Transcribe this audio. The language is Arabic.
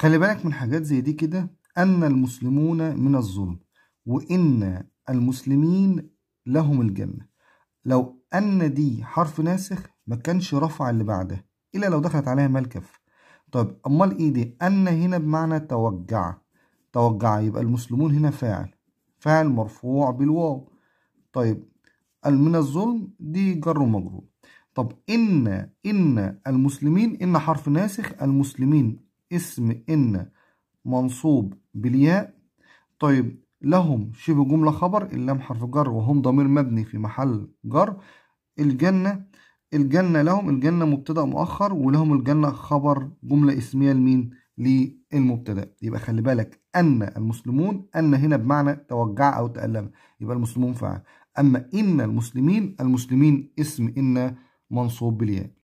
خلي بالك من حاجات زي دي كده أن المسلمون من الظلم وإن المسلمين لهم الجنة لو أن دي حرف ناسخ ما كانش رفع اللي بعده إلا لو دخلت عليها كف طيب أمال إيه دي أن هنا بمعنى توجع توجع يبقى المسلمون هنا فاعل فاعل مرفوع بالواو طيب من الظلم دي جر ومجرور طب إن إن المسلمين إن حرف ناسخ المسلمين اسم إن منصوب بالياء طيب لهم شبه جملة خبر اللام حرف جر وهم ضمير مبني في محل جر الجنة الجنة لهم الجنة مبتدأ مؤخر ولهم الجنة خبر جملة اسمية لمين للمبتدأ يبقى خلي بالك أن المسلمون أن هنا بمعنى توجع أو تألم يبقى المسلمون فعل أما إن المسلمين المسلمين اسم إن منصوب بالياء